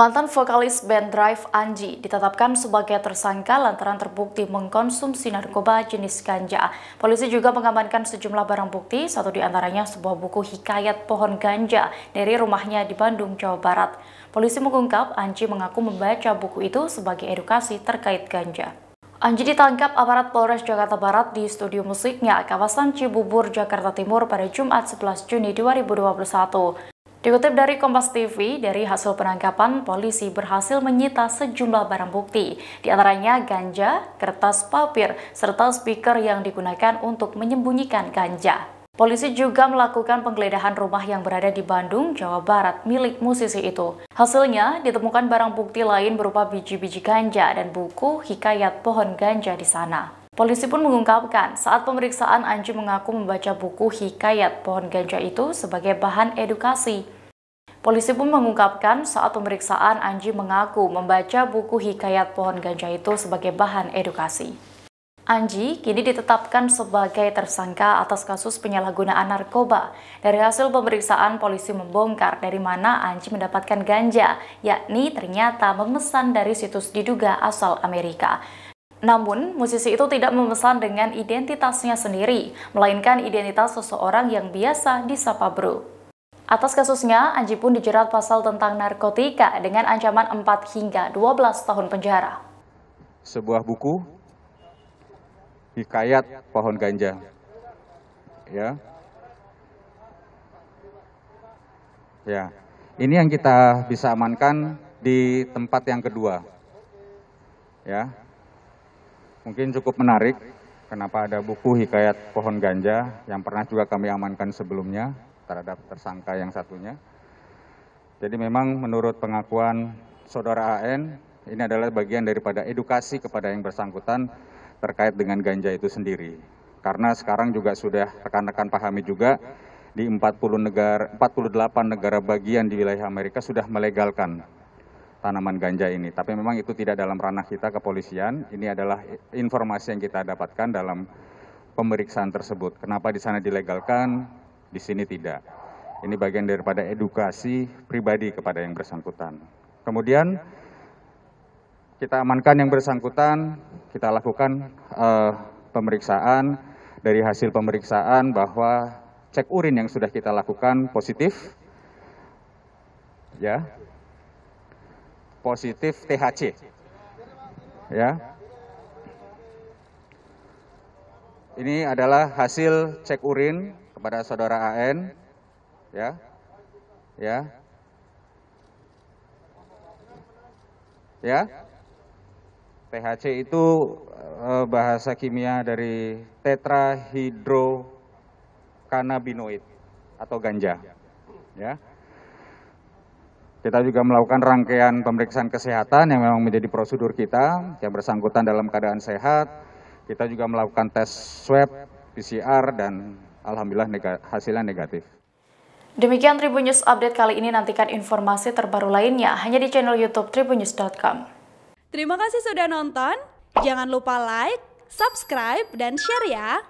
Mantan vokalis band Drive Anji ditetapkan sebagai tersangka lantaran terbukti mengkonsumsi narkoba jenis ganja. Polisi juga mengamankan sejumlah barang bukti, satu diantaranya sebuah buku hikayat pohon ganja dari rumahnya di Bandung, Jawa Barat. Polisi mengungkap Anji mengaku membaca buku itu sebagai edukasi terkait ganja. Anji ditangkap aparat Polres Jakarta Barat di studio musiknya kawasan Cibubur, Jakarta Timur pada Jumat 11 Juni 2021. Dikutip dari Kompas TV, dari hasil penangkapan, polisi berhasil menyita sejumlah barang bukti, di antaranya ganja, kertas papir, serta speaker yang digunakan untuk menyembunyikan ganja. Polisi juga melakukan penggeledahan rumah yang berada di Bandung, Jawa Barat milik musisi itu. Hasilnya, ditemukan barang bukti lain berupa biji-biji ganja dan buku Hikayat Pohon Ganja di sana. Polisi pun mengungkapkan saat pemeriksaan Anji mengaku membaca buku Hikayat Pohon Ganja itu sebagai bahan edukasi. Polisi pun mengungkapkan saat pemeriksaan Anji mengaku membaca buku Hikayat Pohon Ganja itu sebagai bahan edukasi. Anji kini ditetapkan sebagai tersangka atas kasus penyalahgunaan narkoba. Dari hasil pemeriksaan, polisi membongkar dari mana Anji mendapatkan ganja, yakni ternyata memesan dari situs diduga asal Amerika. Namun, musisi itu tidak memesan dengan identitasnya sendiri, melainkan identitas seseorang yang biasa disapa bro. Atas kasusnya, Anji pun dijerat pasal tentang narkotika dengan ancaman 4 hingga 12 tahun penjara. Sebuah buku, Hikayat Pohon Ganja. Ya. Ya. Ini yang kita bisa amankan di tempat yang kedua. Ya, mungkin cukup menarik kenapa ada buku Hikayat Pohon Ganja yang pernah juga kami amankan sebelumnya terhadap tersangka yang satunya. Jadi memang menurut pengakuan saudara AN, ini adalah bagian daripada edukasi kepada yang bersangkutan terkait dengan ganja itu sendiri. Karena sekarang juga sudah rekan-rekan pahami juga di 40 negara 48 negara bagian di wilayah Amerika sudah melegalkan tanaman ganja ini. Tapi memang itu tidak dalam ranah kita kepolisian. Ini adalah informasi yang kita dapatkan dalam pemeriksaan tersebut. Kenapa di sana dilegalkan, di sini tidak. Ini bagian daripada edukasi pribadi kepada yang bersangkutan. Kemudian kita amankan yang bersangkutan, kita lakukan uh, pemeriksaan. Dari hasil pemeriksaan bahwa cek urin yang sudah kita lakukan positif, ya positif THC. Ya. Ini adalah hasil cek urin kepada saudara AN. Ya. Ya. Ya. THC itu eh, bahasa kimia dari tetrahidrokanabinoid atau ganja. Ya. Kita juga melakukan rangkaian pemeriksaan kesehatan yang memang menjadi prosedur kita, yang bersangkutan dalam keadaan sehat. Kita juga melakukan tes swab, PCR, dan alhamdulillah hasilnya negatif. Demikian Tribun News Update kali ini, nantikan informasi terbaru lainnya hanya di channel Youtube tribunnews.com. Terima kasih sudah nonton, jangan lupa like, subscribe, dan share ya!